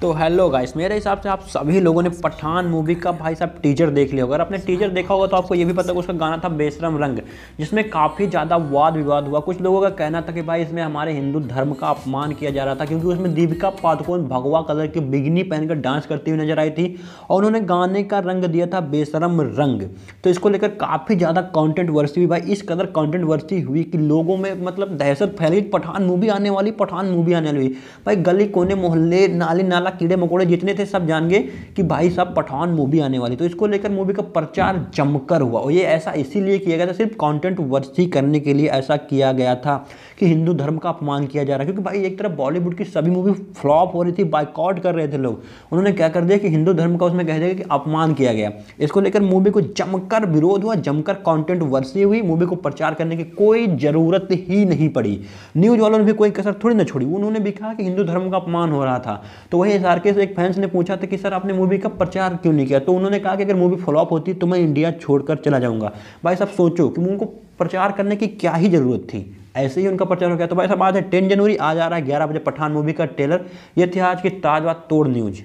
तो hello guys मेरे हिसाब से आप सभी लोगों ने पठान मूवी का भाई साहब टीजर देख लिया होगा अगर आपने टीजर देखा होगा तो आपको ये भी पता होगा उसका गाना था बेशरम रंग जिसमें काफ़ी ज़्यादा वाद विवाद हुआ कुछ लोगों का कहना था कि भाई इसमें हमारे हिंदू धर्म का अपमान किया जा रहा था क्योंकि उसमें दीपिका पादुकोण भगवा कलर की बिगनी पहनकर डांस करती हुई नजर आई थी और उन्होंने गाने का रंग दिया था बेशरम रंग तो इसको लेकर काफ़ी ज़्यादा कॉन्टेंट वर्सी हुई भाई इस कदर कॉन्टेंट वर्सी हुई कि लोगों में मतलब दहशत फैली पठान मूवी आने वाली पठान मूवी आने वाली भाई गली कोने मोहल्ले नाली नाला साला कीड़े मकोड़े जितने थे सब जान गए कि भाई साहब पठान मूवी आने वाली तो इसको लेकर मूवी का प्रचार जमकर हुआ और ये ऐसा इसीलिए किया गया था सिर्फ कॉन्टेंट वर्सी करने के लिए ऐसा किया गया था कि हिंदू धर्म का अपमान किया जा रहा क्योंकि भाई एक तरफ बॉलीवुड की सभी मूवी फ्लॉप हो रही थी बाइकआउट कर रहे थे लोग उन्होंने क्या कर दिया कि हिंदू धर्म का उसमें कह दिया कि अपमान किया गया इसको लेकर मूवी को जमकर विरोध हुआ जमकर कॉन्टेंट वर्सी हुई मूवी को प्रचार करने की कोई ज़रूरत ही नहीं पड़ी न्यूज़ वालों ने भी कोई कसर थोड़ी ना छोड़ी उन्होंने भी कहा कि हिंदू धर्म का अपमान हो रहा था तो वही एस आर के एक फैंस ने पूछा था कि सर आपने मूवी का प्रचार क्यों नहीं किया तो उन्होंने कहा कि अगर मूवी फ्लॉप होती तो मैं इंडिया छोड़कर चला जाऊंगा भाई साहब सोचो कि उनको प्रचार करने की क्या ही ज़रूरत थी ऐसे ही उनका प्रचार हो गया तो भाई साहब आज है टेन जनवरी आज आ रहा है ग्यारह बजे पठान मूवी का ट्रेलर ये थी आज की ताजवा तोड़ न्यूज